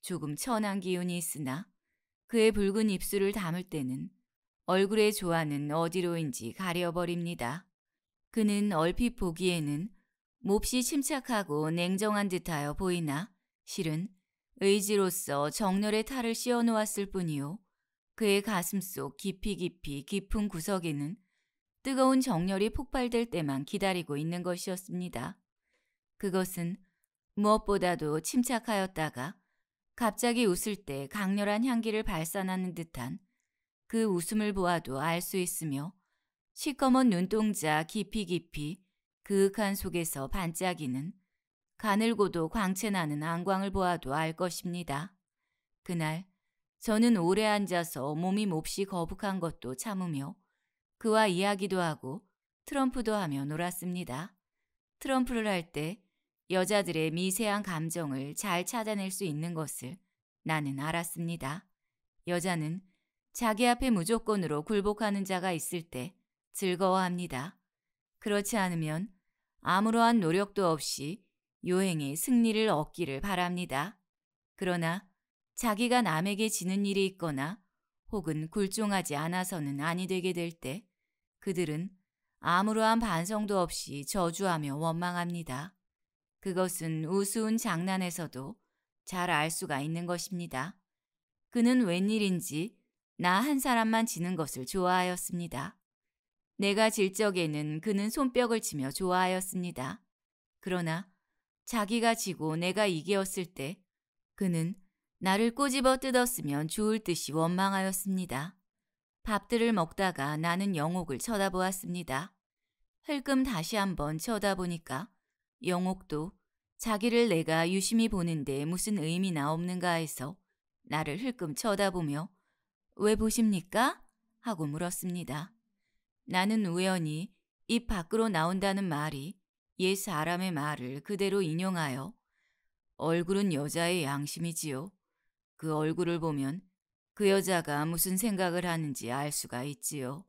조금 천한 기운이 있으나 그의 붉은 입술을 담을 때는 얼굴의 조화는 어디로인지 가려버립니다. 그는 얼핏 보기에는 몹시 침착하고 냉정한 듯하여 보이나 실은 의지로서 정렬의 탈을 씌워놓았을 뿐이요. 그의 가슴속 깊이 깊이 깊은 구석에는 뜨거운 정렬이 폭발될 때만 기다리고 있는 것이었습니다. 그것은 무엇보다도 침착하였다가 갑자기 웃을 때 강렬한 향기를 발산하는 듯한 그 웃음을 보아도 알 수 있으며 시커먼 눈동자 깊이 깊이 그윽한 속에서 반짝이는 가늘고도 광채나는 안광을 보아도 알 것입니다. 그날 저는 오래 앉아서 몸이 몹시 거북한 것도 참으며 그와 이야기도 하고 트럼프도 하며 놀았습니다. 트럼프를 할때 여자들의 미세한 감정을 잘 찾아낼 수 있는 것을 나는 알았습니다. 여자는 자기 앞에 무조건으로 굴복하는 자가 있을 때 즐거워합니다. 그렇지 않으면 아무러한 노력도 없이 요행의 승리를 얻기를 바랍니다. 그러나 자기가 남에게 지는 일이 있거나 혹은 굴종하지 않아서는 아니 되게 될 때 그들은 아무러한 반성도 없이 저주하며 원망합니다. 그것은 우스운 장난에서도 잘 알 수가 있는 것입니다. 그는 웬일인지 나 한 사람만 지는 것을 좋아하였습니다. 내가 질 적에는 그는 손뼉을 치며 좋아하였습니다. 그러나 자기가 지고 내가 이겼을때 그는 나를 꼬집어 뜯었으면 좋을 듯이 원망하였습니다. 밥들을 먹다가 나는 영옥을 쳐다보았습니다. 흘끔 다시 한번 쳐다보니까 영옥도 자기를 내가 유심히 보는데 무슨 의미나 없는가 해서 나를 흘끔 쳐다보며 왜 보십니까? 하고 물었습니다. 나는 우연히 입 밖으로 나온다는 말이 옛 사람의 말을 그대로 인용하여 얼굴은 여자의 양심이지요. 그 얼굴을 보면 그 여자가 무슨 생각을 하는지 알 수가 있지요.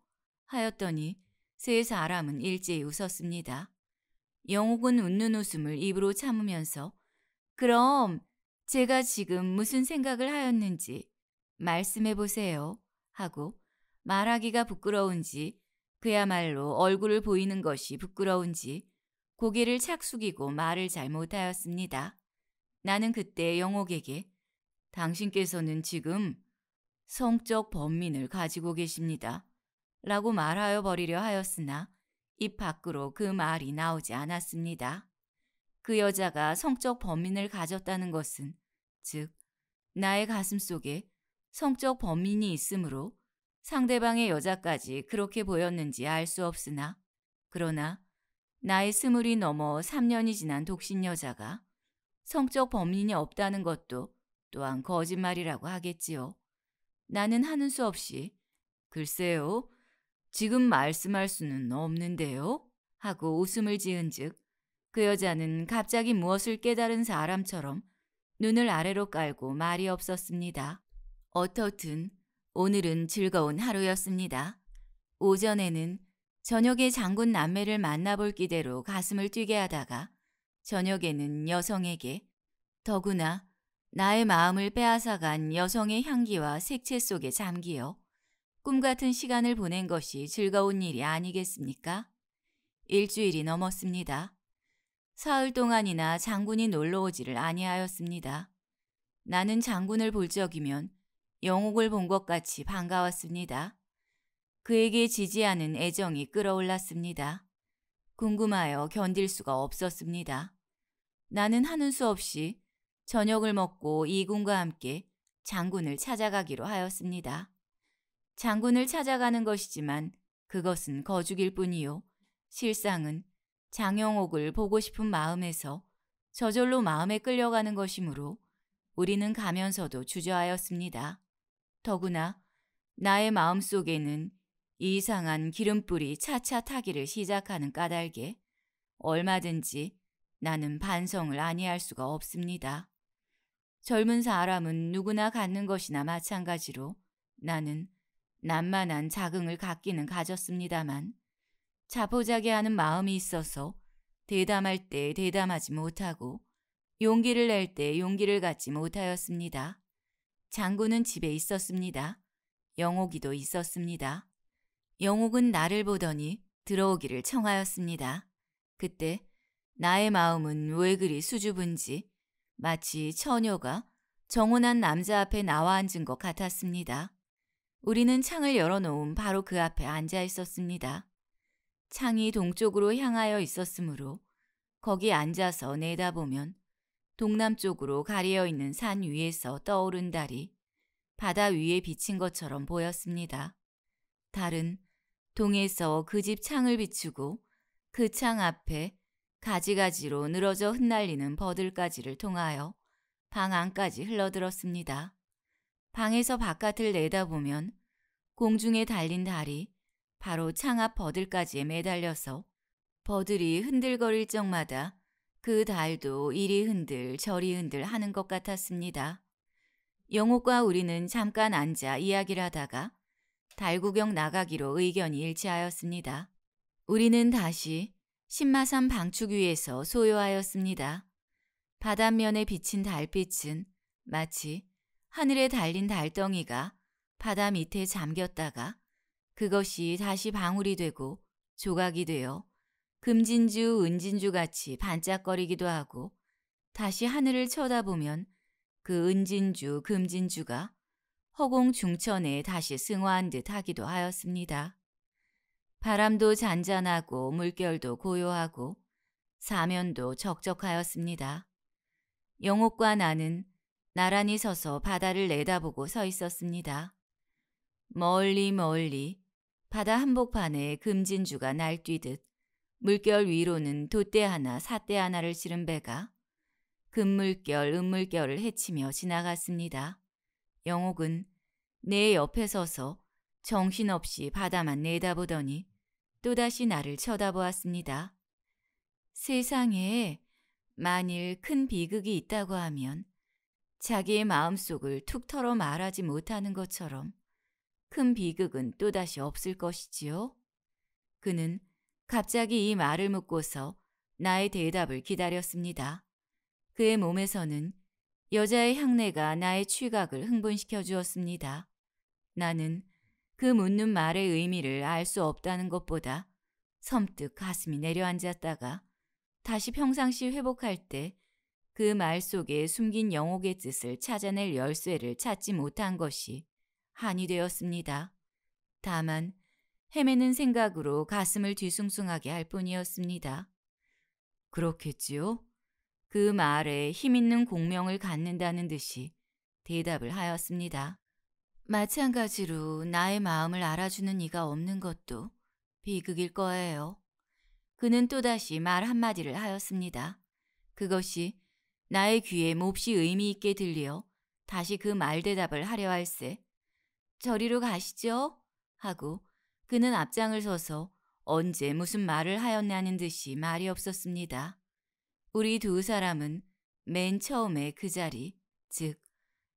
하였더니 세 사람은 일제히 웃었습니다. 영옥은 웃는 웃음을 입으로 참으면서 그럼 제가 지금 무슨 생각을 하였는지 말씀해 보세요 하고 말하기가 부끄러운지 그야말로 얼굴을 보이는 것이 부끄러운지 고개를 착 숙이고 말을 잘 못하였습니다. 나는 그때 영옥에게 당신께서는 지금 성적 범민을 가지고 계십니다. 라고 말하여 버리려 하였으나 입 밖으로 그 말이 나오지 않았습니다. 그 여자가 성적 범인을 가졌다는 것은 즉 나의 가슴 속에 성적 범인이 있으므로 상대방의 여자까지 그렇게 보였는지 알 수 없으나 그러나 나의 스물이 넘어 3년이 지난 독신 여자가 성적 범인이 없다는 것도 또한 거짓말이라고 하겠지요. 나는 하는 수 없이 글쎄요 지금 말씀할 수는 없는데요? 하고 웃음을 지은즉 그 여자는 갑자기 무엇을 깨달은 사람처럼 눈을 아래로 깔고 말이 없었습니다. 어떻든 오늘은 즐거운 하루였습니다. 오전에는 저녁에 장군 남매를 만나볼 기대로 가슴을 뛰게 하다가 저녁에는 여성에게 더구나 나의 마음을 빼앗아간 여성의 향기와 색채 속에 잠기어 꿈 같은 시간을 보낸 것이 즐거운 일이 아니겠습니까? 일주일이 넘었습니다. 사흘 동안이나 장군이 놀러 오지를 아니하였습니다. 나는 장군을 볼 적이면 영옥을 본 것 같이 반가웠습니다. 그에게 지지하는 애정이 끌어올랐습니다. 궁금하여 견딜 수가 없었습니다. 나는 하는 수 없이 저녁을 먹고 이군과 함께 장군을 찾아가기로 하였습니다. 장군을 찾아가는 것이지만 그것은 거죽일 뿐이요. 실상은 장영옥을 보고 싶은 마음에서 저절로 마음에 끌려가는 것이므로 우리는 가면서도 주저하였습니다. 더구나 나의 마음 속에는 이상한 기름불이 차차 타기를 시작하는 까닭에 얼마든지 나는 반성을 아니할 수가 없습니다. 젊은 사람은 누구나 갖는 것이나 마찬가지로 나는 난만한 자긍을 갖기는 가졌습니다만 자포자기 하는 마음이 있어서 대담할 때 대담하지 못하고 용기를 낼 때 용기를 갖지 못하였습니다. 장군은 집에 있었습니다. 영옥이도 있었습니다. 영옥은 나를 보더니 들어오기를 청하였습니다. 그때 나의 마음은 왜 그리 수줍은지 마치 처녀가 정혼한 남자 앞에 나와 앉은 것 같았습니다. 우리는 창을 열어놓은 바로 그 앞에 앉아 있었습니다. 창이 동쪽으로 향하여 있었으므로 거기 앉아서 내다보면 동남쪽으로 가리어 있는 산 위에서 떠오른 달이 바다 위에 비친 것처럼 보였습니다. 달은 동에서 그 집 창을 비추고 그 창 앞에 가지가지로 늘어져 흩날리는 버들가지를 통하여 방 안까지 흘러들었습니다. 방에서 바깥을 내다보면 공중에 달린 달이 바로 창 앞 버들까지 매달려서 버들이 흔들거릴 적마다 그 달도 이리 흔들 저리 흔들 하는 것 같았습니다. 영옥과 우리는 잠깐 앉아 이야기를 하다가 달 구경 나가기로 의견이 일치하였습니다. 우리는 다시 신마산 방축 위에서 소요하였습니다. 바닷면에 비친 달빛은 마치 하늘에 달린 달덩이가 바다 밑에 잠겼다가 그것이 다시 방울이 되고 조각이 되어 금진주, 은진주 같이 반짝거리기도 하고 다시 하늘을 쳐다보면 그 은진주, 금진주가 허공 중천에 다시 승화한 듯 하기도 하였습니다. 바람도 잔잔하고 물결도 고요하고 사면도 적적하였습니다. 영옥과 나는 나란히 서서 바다를 내다보고 서 있었습니다. 멀리 멀리 바다 한복판에 금진주가 날뛰듯 물결 위로는 돛대 하나 사대 하나를 실은 배가 금물결 은물결을 헤치며 지나갔습니다. 영옥은 내 옆에 서서 정신없이 바다만 내다보더니 또다시 나를 쳐다보았습니다. 세상에 만일 큰 비극이 있다고 하면 자기의 마음속을 툭 털어 말하지 못하는 것처럼 큰 비극은 또다시 없을 것이지요. 그는 갑자기 이 말을 묻고서 나의 대답을 기다렸습니다. 그의 몸에서는 여자의 향내가 나의 취각을 흥분시켜 주었습니다. 나는 그 묻는 말의 의미를 알 수 없다는 것보다 섬뜩 가슴이 내려앉았다가 다시 평상시 회복할 때 그말 속에 숨긴 영옥의 뜻을 찾아낼 열쇠를 찾지 못한 것이 한이 되었습니다. 다만 헤매는 생각으로 가슴을 뒤숭숭하게 할 뿐이었습니다. 그렇겠지요? 그 말에 힘있는 공명을 갖는다는 듯이 대답을 하였습니다. 마찬가지로 나의 마음을 알아주는 이가 없는 것도 비극일 거예요. 그는 또다시 말 한마디를 하였습니다. 그것이 나의 귀에 몹시 의미 있게 들리어 다시 그 말대답을 하려 할세. 저리로 가시죠? 하고 그는 앞장을 서서 언제 무슨 말을 하였냐는 듯이 말이 없었습니다. 우리 두 사람은 맨 처음에 그 자리, 즉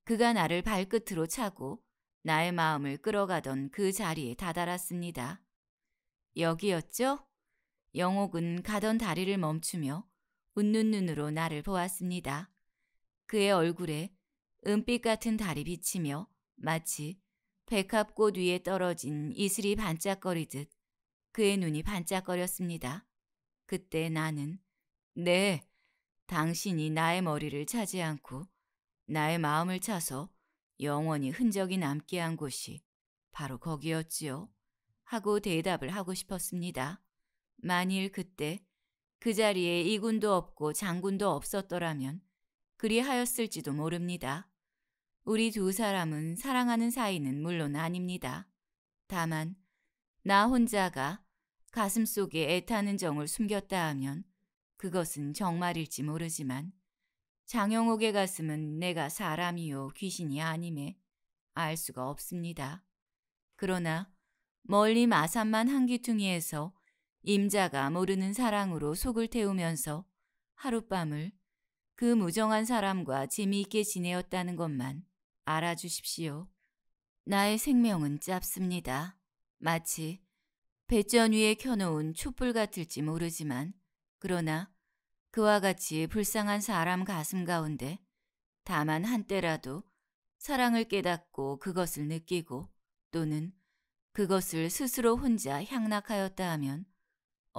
그가 나를 발끝으로 차고 나의 마음을 끌어가던 그 자리에 다다랐습니다. 여기였죠? 영옥은 가던 다리를 멈추며 웃는 눈으로 나를 보았습니다. 그의 얼굴에 은빛 같은 달이 비치며 마치 백합꽃 위에 떨어진 이슬이 반짝거리듯 그의 눈이 반짝거렸습니다. 그때 나는 네, 당신이 나의 머리를 차지 않고 나의 마음을 차서 영원히 흔적이 남게 한 곳이 바로 거기였지요. 하고 대답을 하고 싶었습니다. 만일 그때 그 자리에 이군도 없고 장군도 없었더라면 그리하였을지도 모릅니다. 우리 두 사람은 사랑하는 사이는 물론 아닙니다. 다만 나 혼자가 가슴 속에 애타는 정을 숨겼다 하면 그것은 정말일지 모르지만 장영옥의 가슴은 내가 사람이요 귀신이 아님에 알 수가 없습니다. 그러나 멀리 마산만 한기퉁이에서 임자가 모르는 사랑으로 속을 태우면서 하룻밤을 그 무정한 사람과 재미있게 지내었다는 것만 알아주십시오. 나의 생명은 짧습니다. 마치 배전 위에 켜놓은 촛불 같을지 모르지만 그러나 그와 같이 불쌍한 사람 가슴 가운데 다만 한때라도 사랑을 깨닫고 그것을 느끼고 또는 그것을 스스로 혼자 향락하였다 하면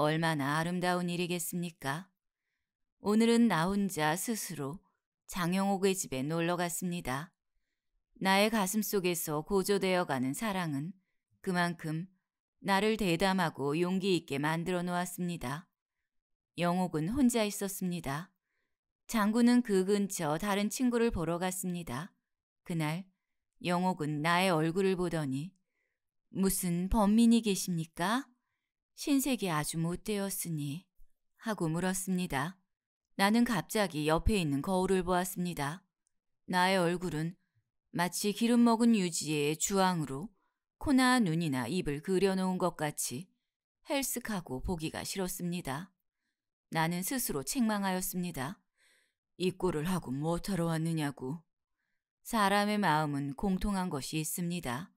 얼마나 아름다운 일이겠습니까? 오늘은 나 혼자 스스로 장영옥의 집에 놀러 갔습니다. 나의 가슴 속에서 고조되어 가는 사랑은 그만큼 나를 대담하고 용기 있게 만들어 놓았습니다. 영옥은 혼자 있었습니다. 장군은 그 근처 다른 친구를 보러 갔습니다. 그날 영옥은 나의 얼굴을 보더니 무슨 범민이 계십니까? 신세계 아주 못되었으니 하고 물었습니다. 나는 갑자기 옆에 있는 거울을 보았습니다. 나의 얼굴은 마치 기름 먹은 유지의 주황으로 코나 눈이나 입을 그려놓은 것 같이 헬쓱하고 보기가 싫었습니다. 나는 스스로 책망하였습니다. 이 꼴을 하고 무엇하러 뭐 왔느냐고. 사람의 마음은 공통한 것이 있습니다.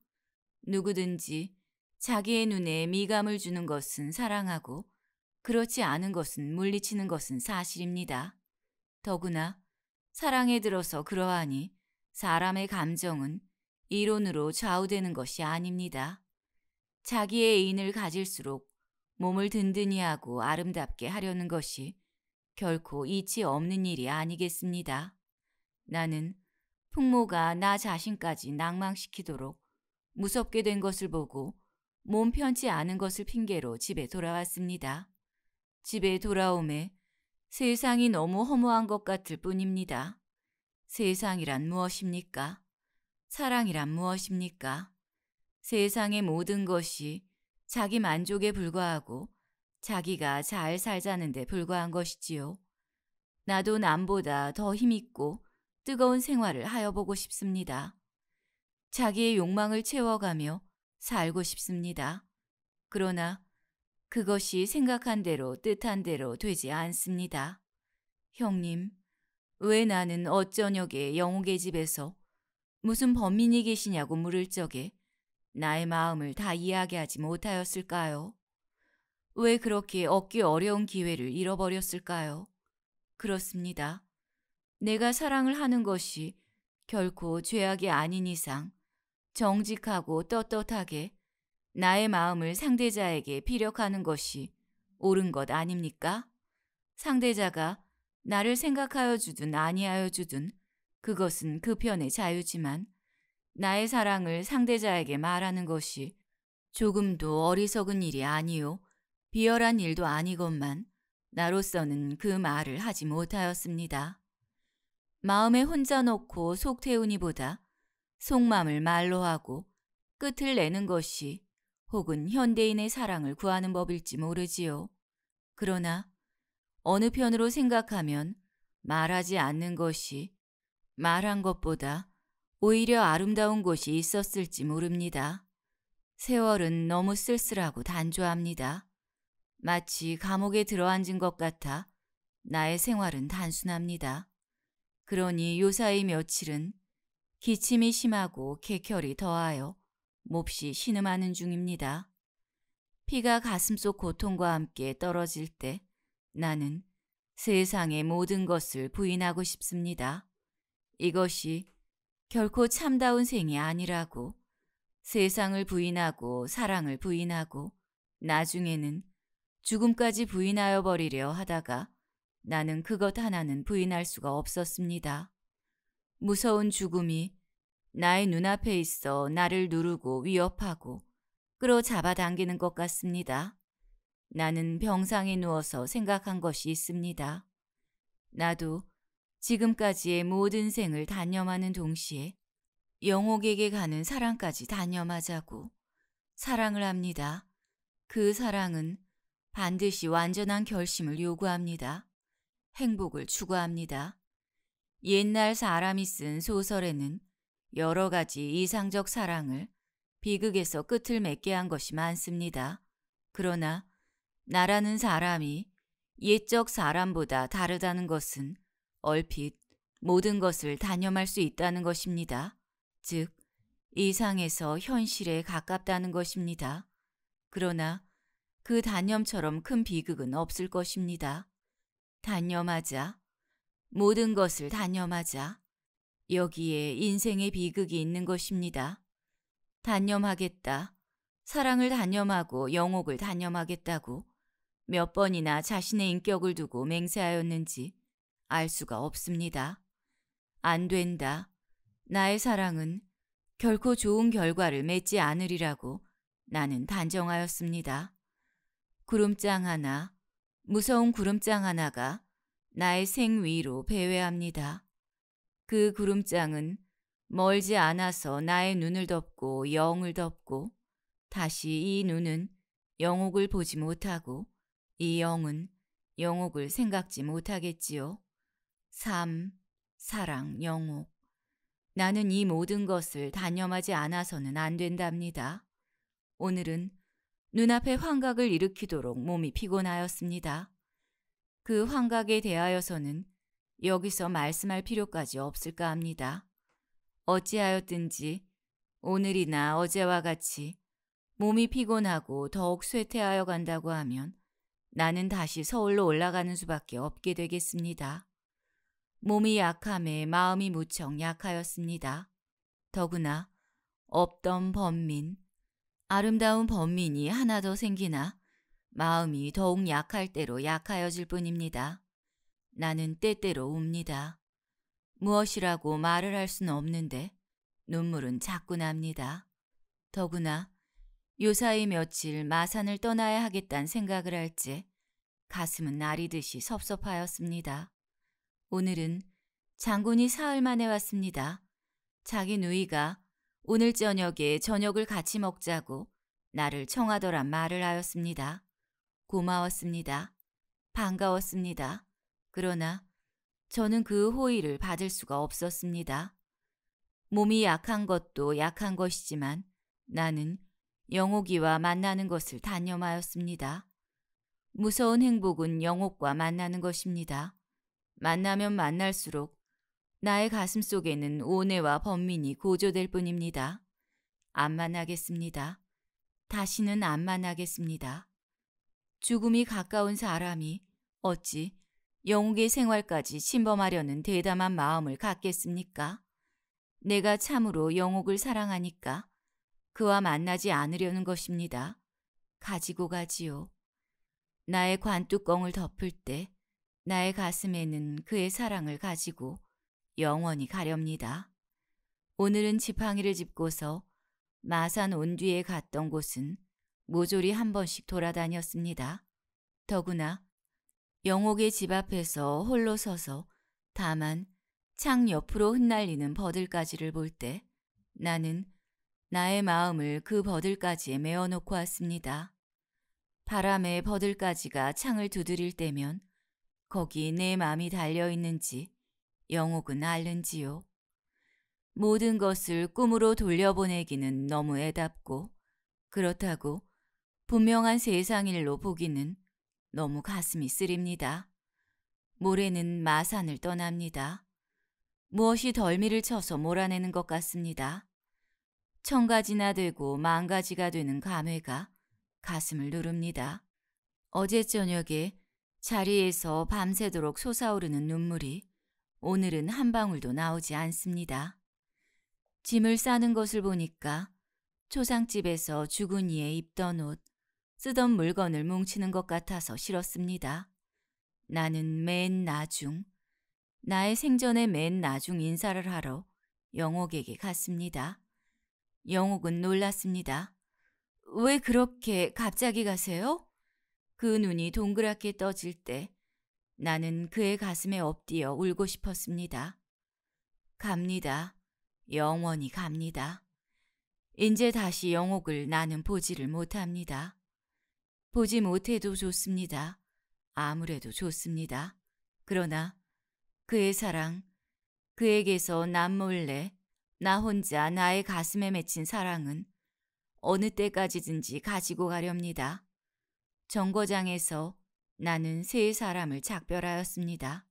누구든지 자기의 눈에 미감을 주는 것은 사랑하고 그렇지 않은 것은 물리치는 것은 사실입니다. 더구나 사랑에 들어서 그러하니 사람의 감정은 이론으로 좌우되는 것이 아닙니다. 자기의 애인을 가질수록 몸을 든든히 하고 아름답게 하려는 것이 결코 이치 없는 일이 아니겠습니다. 나는 풍모가 나 자신까지 낭망시키도록 무섭게 된 것을 보고 몸 편치 않은 것을 핑계로 집에 돌아왔습니다. 집에 돌아옴에 세상이 너무 허무한 것 같을 뿐입니다. 세상이란 무엇입니까? 사랑이란 무엇입니까? 세상의 모든 것이 자기 만족에 불과하고 자기가 잘 살자는 데 불과한 것이지요. 나도 남보다 더 힘있고 뜨거운 생활을 하여보고 싶습니다. 자기의 욕망을 채워가며 살고 싶습니다. 그러나 그것이 생각한 대로 뜻한 대로 되지 않습니다. 형님, 왜 나는 어쩌녁에 영옥의 집에서 무슨 범인이 계시냐고 물을 적에 나의 마음을 다 이야기하지 못하였을까요? 왜 그렇게 얻기 어려운 기회를 잃어버렸을까요? 그렇습니다. 내가 사랑을 하는 것이 결코 죄악이 아닌 이상 정직하고 떳떳하게 나의 마음을 상대자에게 피력하는 것이 옳은 것 아닙니까? 상대자가 나를 생각하여 주든 아니하여 주든 그것은 그 편의 자유지만 나의 사랑을 상대자에게 말하는 것이 조금도 어리석은 일이 아니요 비열한 일도 아니건만 나로서는 그 말을 하지 못하였습니다. 마음에 혼자 놓고 속 태우니보다 속마음을 말로 하고 끝을 내는 것이 혹은 현대인의 사랑을 구하는 법일지 모르지요. 그러나 어느 편으로 생각하면 말하지 않는 것이 말한 것보다 오히려 아름다운 곳이 있었을지 모릅니다. 세월은 너무 쓸쓸하고 단조합니다. 마치 감옥에 들어앉은 것 같아 나의 생활은 단순합니다. 그러니 요사이 며칠은 기침이 심하고 객혈이 더하여 몹시 신음하는 중입니다. 피가 가슴속 고통과 함께 떨어질 때 나는 세상의 모든 것을 부인하고 싶습니다. 이것이 결코 참다운 생이 아니라고 세상을 부인하고 사랑을 부인하고 나중에는 죽음까지 부인하여 버리려 하다가 나는 그것 하나는 부인할 수가 없었습니다. 무서운 죽음이 나의 눈앞에 있어 나를 누르고 위협하고 끌어 잡아당기는 것 같습니다. 나는 병상에 누워서 생각한 것이 있습니다. 나도 지금까지의 모든 생을 단념하는 동시에 영옥에게 가는 사랑까지 단념하자고 사랑을 합니다. 그 사랑은 반드시 완전한 결심을 요구합니다. 행복을 추구합니다. 옛날 사람이 쓴 소설에는 여러 가지 이상적 사랑을 비극에서 끝을 맺게 한 것이 많습니다. 그러나 나라는 사람이 옛적 사람보다 다르다는 것은 얼핏 모든 것을 단념할 수 있다는 것입니다. 즉, 이상에서 현실에 가깝다는 것입니다. 그러나 그 단념처럼 큰 비극은 없을 것입니다. 단념하자 모든 것을 단념하자. 여기에 인생의 비극이 있는 것입니다. 단념하겠다. 사랑을 단념하고 영옥을 단념하겠다고 몇 번이나 자신의 인격을 두고 맹세하였는지 알 수가 없습니다. 안 된다. 나의 사랑은 결코 좋은 결과를 맺지 않으리라고 나는 단정하였습니다. 구름장 하나, 무서운 구름장 하나가 나의 생위로 배회합니다. 그 구름장은 멀지 않아서 나의 눈을 덮고 영을 덮고 다시 이 눈은 영옥을 보지 못하고 이 영은 영옥을 생각지 못하겠지요. 삶, 사랑, 영옥. 나는 이 모든 것을 단념하지 않아서는 안 된답니다. 오늘은 눈앞에 환각을 일으키도록 몸이 피곤하였습니다. 그 환각에 대하여서는 여기서 말씀할 필요까지 없을까 합니다. 어찌하였든지 오늘이나 어제와 같이 몸이 피곤하고 더욱 쇠퇴하여 간다고 하면 나는 다시 서울로 올라가는 수밖에 없게 되겠습니다. 몸이 약함에 마음이 무척 약하였습니다. 더구나 없던 범민, 아름다운 범민이 하나 더 생기나 마음이 더욱 약할 때로 약하여질 뿐입니다. 나는 때때로 웁니다. 무엇이라고 말을 할 수는 없는데 눈물은 자꾸 납니다. 더구나 요사이 며칠 마산을 떠나야 하겠다는 생각을 할지 가슴은 날이듯이 섭섭하였습니다. 오늘은 장군이 사흘 만에 왔습니다. 자기 누이가 오늘 저녁에 저녁을 같이 먹자고 나를 청하더란 말을 하였습니다. 고마웠습니다. 반가웠습니다. 그러나 저는 그 호의를 받을 수가 없었습니다. 몸이 약한 것도 약한 것이지만 나는 영옥이와 만나는 것을 단념하였습니다. 무서운 행복은 영옥과 만나는 것입니다. 만나면 만날수록 나의 가슴 속에는 오해와 범민이 고조될 뿐입니다. 안 만나겠습니다. 다시는 안 만나겠습니다. 죽음이 가까운 사람이 어찌 영욱의 생활까지 침범하려는 대담한 마음을 갖겠습니까? 내가 참으로 영욱을 사랑하니까 그와 만나지 않으려는 것입니다. 가지고 가지요. 나의 관뚜껑을 덮을 때 나의 가슴에는 그의 사랑을 가지고 영원히 가렵니다. 오늘은 지팡이를 짚고서 마산 온 뒤에 갔던 곳은 모조리 한 번씩 돌아다녔습니다. 더구나 영옥의 집 앞에서 홀로 서서 다만 창 옆으로 흩날리는 버들까지를볼 때 나는 나의 마음을 그버들까지에 메어놓고 왔습니다. 바람에 버들까지가 창을 두드릴 때면 거기 내 마음이 달려있는지 영옥은 알는지요. 모든 것을 꿈으로 돌려보내기는 너무 애답고 그렇다고 분명한 세상일로 보기는 너무 가슴이 쓰립니다. 모레는 마산을 떠납니다. 무엇이 덜미를 쳐서 몰아내는 것 같습니다. 천가지나 되고 만가지가 되는 감회가 가슴을 누릅니다. 어제 저녁에 자리에서 밤새도록 솟아오르는 눈물이 오늘은 한 방울도 나오지 않습니다. 짐을 싸는 것을 보니까 초상집에서 죽은 이의 입던 옷, 쓰던 물건을 뭉치는 것 같아서 싫었습니다. 나는 맨 나중, 나의 생전에 맨 나중 인사를 하러 영옥에게 갔습니다. 영옥은 놀랐습니다. 왜 그렇게 갑자기 가세요? 그 눈이 동그랗게 떠질 때 나는 그의 가슴에 엎디어 울고 싶었습니다. 갑니다. 영원히 갑니다. 이제 다시 영옥을 나는 보지를 못합니다. 보지 못해도 좋습니다. 아무래도 좋습니다. 그러나 그의 사랑, 그에게서 남몰래 나 혼자 나의 가슴에 맺힌 사랑은 어느 때까지든지 가지고 가렵니다. 정거장에서 나는 세 사람을 작별하였습니다.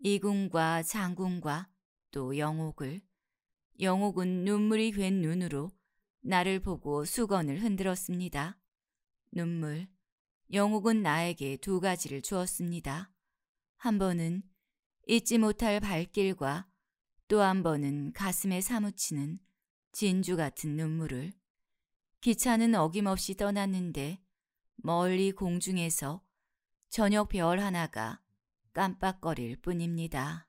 이군과 장군과 또 영옥을. 영옥은 눈물이 괜 눈으로 나를 보고 수건을 흔들었습니다. 눈물, 영옥은 나에게 두 가지를 주었습니다. 한 번은 잊지 못할 발길과 또 한 번은 가슴에 사무치는 진주 같은 눈물을 기차는 어김없이 떠났는데 멀리 공중에서 저녁 별 하나가 깜빡거릴 뿐입니다.